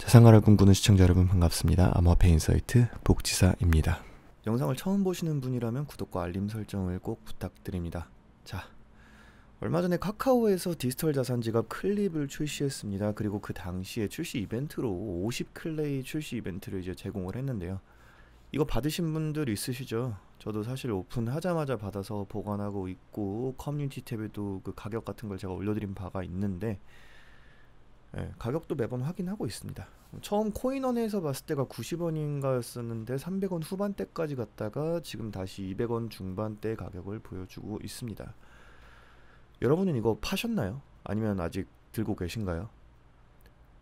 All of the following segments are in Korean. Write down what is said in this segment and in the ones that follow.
세상를 꿈꾸는 시청자 여러분 반갑습니다. 암호화폐 인사이트 복지사입니다. 영상을 처음 보시는 분이라면 구독과 알림 설정을 꼭 부탁드립니다. 자, 얼마 전에 카카오에서 디지털 자산 지갑 클립을 출시했습니다. 그리고 그 당시에 출시 이벤트로 50클레이 출시 이벤트를 이제 제공을 했는데요. 이거 받으신 분들 있으시죠? 저도 사실 오픈하자마자 받아서 보관하고 있고 커뮤니티 탭에도 그 가격 같은 걸 제가 올려드린 바가 있는데 예, 가격도 매번 확인하고 있습니다. 처음 코인원에서 봤을 때가 90원인가였었는데 300원 후반대까지 갔다가 지금 다시 200원 중반대 가격을 보여주고 있습니다. 여러분은 이거 파셨나요? 아니면 아직 들고 계신가요?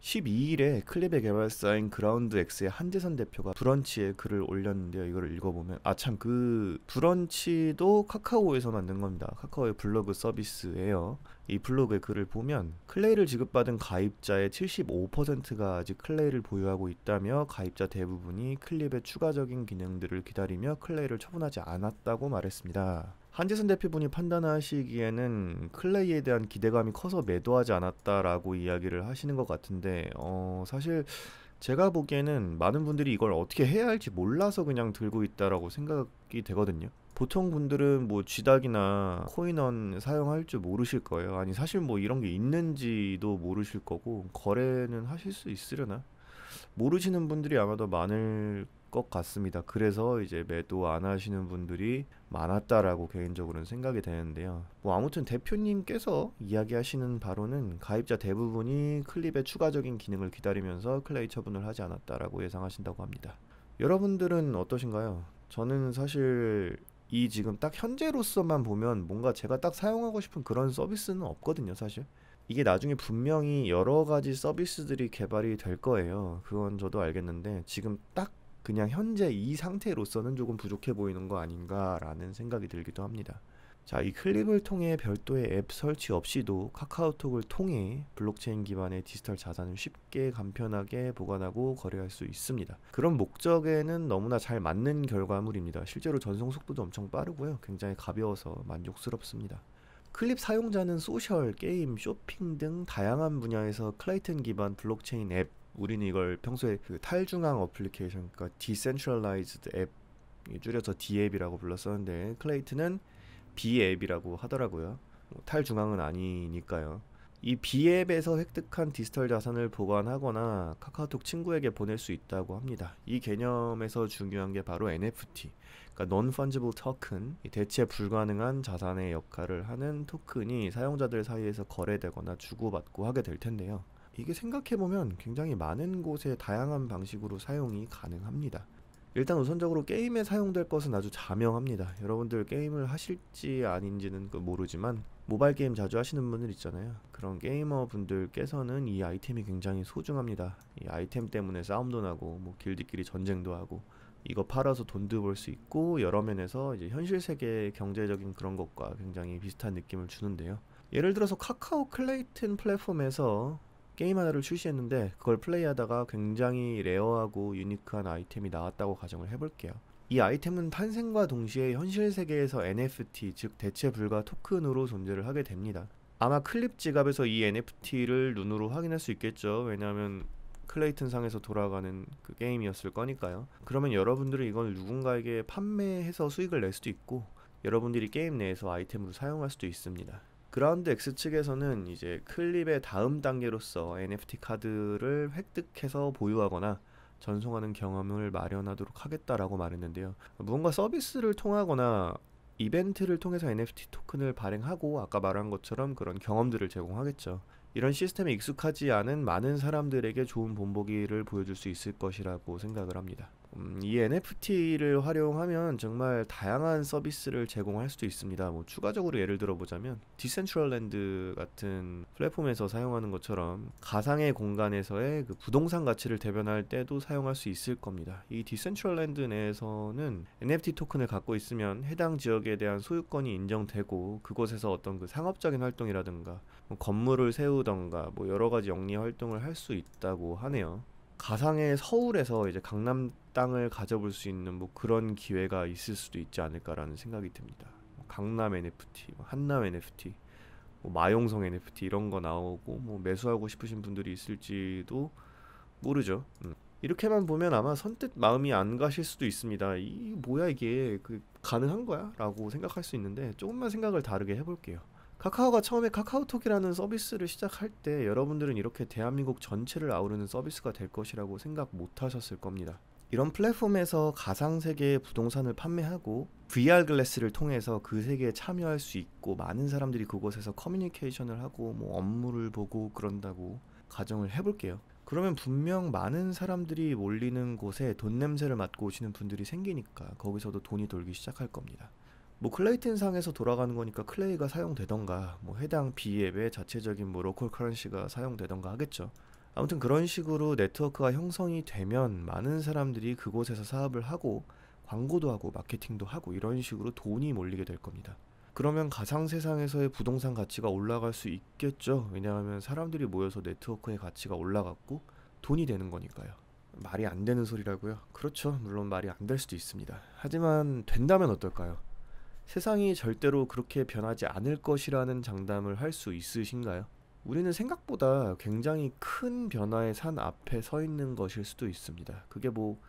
12일에 클립의 개발사인 그라운드 X의 한재선 대표가 브런치에 글을 올렸는데요. 이거를 읽어보면 아참 그 브런치도 카카오에서 만든 겁니다. 카카오의 블로그 서비스예요. 이 블로그의 글을 보면 클레이를 지급받은 가입자의 75%가 아직 클레이를 보유하고 있다며 가입자 대부분이 클립의 추가적인 기능들을 기다리며 클레이를 처분하지 않았다고 말했습니다. 한지선 대표분이 판단하시기에는 클레이에 대한 기대감이 커서 매도하지 않았다라고 이야기를 하시는 것 같은데 어, 사실 제가 보기에는 많은 분들이 이걸 어떻게 해야 할지 몰라서 그냥 들고 있다라고 생각이 되거든요. 보통 분들은 뭐 쥐닥이나 코인원 사용할 줄 모르실 거예요. 아니 사실 뭐 이런 게 있는지도 모르실 거고 거래는 하실 수 있으려나? 모르시는 분들이 아마도 많을 것 같습니다. 그래서 이제 매도 안 하시는 분들이 많았다라고 개인적으로는 생각이 되는데요. 뭐 아무튼 대표님께서 이야기하시는 바로는 가입자 대부분이 클립의 추가적인 기능을 기다리면서 클레이 처분을 하지 않았다라고 예상하신다고 합니다. 여러분들은 어떠신가요? 저는 사실 이 지금 딱 현재로서만 보면 뭔가 제가 딱 사용하고 싶은 그런 서비스는 없거든요, 사실. 이게 나중에 분명히 여러 가지 서비스들이 개발이 될 거예요. 그건 저도 알겠는데 지금 딱 그냥 현재 이 상태로서는 조금 부족해 보이는 거 아닌가라는 생각이 들기도 합니다. 자, 이 클립을 통해 별도의 앱 설치 없이도 카카오톡을 통해 블록체인 기반의 디지털 자산을 쉽게 간편하게 보관하고 거래할 수 있습니다. 그런 목적에는 너무나 잘 맞는 결과물입니다. 실제로 전송 속도도 엄청 빠르고요. 굉장히 가벼워서 만족스럽습니다. 클립 사용자는 소셜, 게임, 쇼핑 등 다양한 분야에서 클라이튼 기반 블록체인 앱 우리는 이걸 평소에 그 탈중앙 어플리케이션, 그러니까 decentralized 앱 줄여서 D앱이라고 불렀었는데 클레이트는 B앱이라고 하더라고요. 뭐 탈중앙은 아니니까요. 이 B앱에서 획득한 디지털 자산을 보관하거나 카카오톡 친구에게 보낼 수 있다고 합니다. 이 개념에서 중요한 게 바로 NFT, 그러니까 Non-Fungible Token, 대체 불가능한 자산의 역할을 하는 토큰이 사용자들 사이에서 거래되거나 주고받고 하게 될 텐데요. 이게 생각해보면 굉장히 많은 곳에 다양한 방식으로 사용이 가능합니다. 일단 우선적으로 게임에 사용될 것은 아주 자명합니다. 여러분들 게임을 하실지 아닌지는 그 모르지만 모바일 게임 자주 하시는 분들 있잖아요. 그런 게이머 분들께서는 이 아이템이 굉장히 소중합니다. 이 아이템 때문에 싸움도 나고 뭐 길드끼리 전쟁도 하고 이거 팔아서 돈도 벌 수 있고 여러 면에서 이제 현실 세계 경제적인 그런 것과 굉장히 비슷한 느낌을 주는데요. 예를 들어서 카카오 클레이튼 플랫폼에서 게임 하나를 출시했는데 그걸 플레이하다가 굉장히 레어하고 유니크한 아이템이 나왔다고 가정을 해볼게요. 이 아이템은 탄생과 동시에 현실 세계에서 NFT 즉 대체 불가 토큰으로 존재를 하게 됩니다. 아마 클립 지갑에서 이 NFT를 눈으로 확인할 수 있겠죠. 왜냐하면 클레이튼 상에서 돌아가는 그 게임이었을 거니까요. 그러면 여러분들은 이건 누군가에게 판매해서 수익을 낼 수도 있고 여러분들이 게임 내에서 아이템으로 사용할 수도 있습니다. 그라운드 X 측에서는 이제 클립의 다음 단계로서 NFT 카드를 획득해서 보유하거나 전송하는 경험을 마련하도록 하겠다라고 말했는데요. 무언가 서비스를 통하거나 이벤트를 통해서 NFT 토큰을 발행하고 아까 말한 것처럼 그런 경험들을 제공하겠죠. 이런 시스템에 익숙하지 않은 많은 사람들에게 좋은 본보기를 보여줄 수 있을 것이라고 생각을 합니다. 음, 이 NFT를 활용하면 정말 다양한 서비스를 제공할 수도 있습니다. 뭐 추가적으로 예를 들어보자면 디센트럴랜드 같은 플랫폼에서 사용하는 것처럼 가상의 공간에서의 그 부동산 가치를 대변할 때도 사용할 수 있을 겁니다. 이 디센트럴랜드 내에서는 NFT 토큰을 갖고 있으면 해당 지역에 대한 소유권이 인정되고 그곳에서 어떤 그 상업적인 활동이라든가 뭐 건물을 세우던가 뭐 여러 가지 영리 활동을 할 수 있다고 하네요. 가상의 서울에서 이제 강남 땅을 가져볼 수 있는 뭐 그런 기회가 있을 수도 있지 않을까라는 생각이 듭니다. 뭐 강남 NFT, 뭐 한남 NFT, 뭐 마용성 NFT 이런 거 나오고 뭐 매수하고 싶으신 분들이 있을지도 모르죠. 음. 이렇게만 보면 아마 선뜻 마음이 안 가실 수도 있습니다. 이 뭐야 이게 그 가능한 거야? 라고 생각할 수 있는데 조금만 생각을 다르게 해볼게요. 카카오가 처음에 카카오톡이라는 서비스를 시작할 때 여러분들은 이렇게 대한민국 전체를 아우르는 서비스가 될 것이라고 생각 못 하셨을 겁니다. 이런 플랫폼에서 가상 세계의 부동산을 판매하고 VR 글래스를 통해서 그 세계에 참여할 수 있고 많은 사람들이 그곳에서 커뮤니케이션을 하고 뭐 업무를 보고 그런다고 가정을 해볼게요. 그러면 분명 많은 사람들이 몰리는 곳에 돈 냄새를 맡고 오시는 분들이 생기니까 거기서도 돈이 돌기 시작할 겁니다. 뭐 클레이튼 상에서 돌아가는 거니까 클레이가 사용되던가 뭐 해당 B앱의 자체적인 뭐 로컬 커런시가 사용되던가 하겠죠. 아무튼 그런 식으로 네트워크가 형성이 되면 많은 사람들이 그곳에서 사업을 하고 광고도 하고 마케팅도 하고 이런 식으로 돈이 몰리게 될 겁니다. 그러면 가상 세상에서의 부동산 가치가 올라갈 수 있겠죠. 왜냐하면 사람들이 모여서 네트워크의 가치가 올라갔고 돈이 되는 거니까요. 말이 안 되는 소리라고요? 그렇죠. 물론 말이 안 될 수도 있습니다. 하지만 된다면 어떨까요? 세상이 절대로 그렇게 변하지 않을 것이라는 장담을 할 수 있으신가요? 우리는 생각보다 굉장히 큰 변화의 산 앞에 서 있는 것일 수도 있습니다. 그게 뭐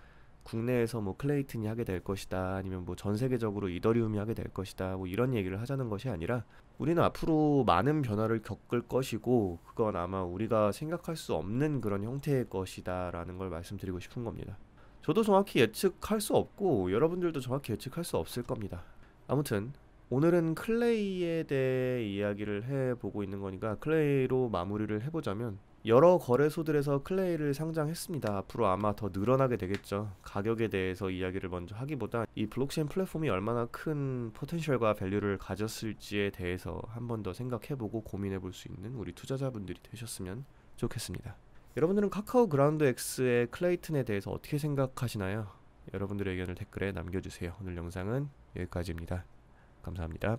국내에서 뭐 클레이튼이 하게 될 것이다 아니면 뭐 전 세계적으로 이더리움이 하게 될 것이다 뭐 이런 얘기를 하자는 것이 아니라 우리는 앞으로 많은 변화를 겪을 것이고 그건 아마 우리가 생각할 수 없는 그런 형태의 것이다라는 걸 말씀드리고 싶은 겁니다. 저도 정확히 예측할 수 없고 여러분들도 정확히 예측할 수 없을 겁니다. 아무튼 오늘은 클레이에 대해 이야기를 해보고 있는 거니까 클레이로 마무리를 해보자면 여러 거래소들에서 클레이를 상장했습니다. 앞으로 아마 더 늘어나게 되겠죠. 가격에 대해서 이야기를 먼저 하기보다 이 블록체인 플랫폼이 얼마나 큰 포텐셜과 밸류를 가졌을지에 대해서 한번 더 생각해보고 고민해볼 수 있는 우리 투자자분들이 되셨으면 좋겠습니다. 여러분들은 카카오 그라운드 X의 클레이튼에 대해서 어떻게 생각하시나요? 여러분들의 의견을 댓글에 남겨주세요. 오늘 영상은 여기까지입니다. 감사합니다.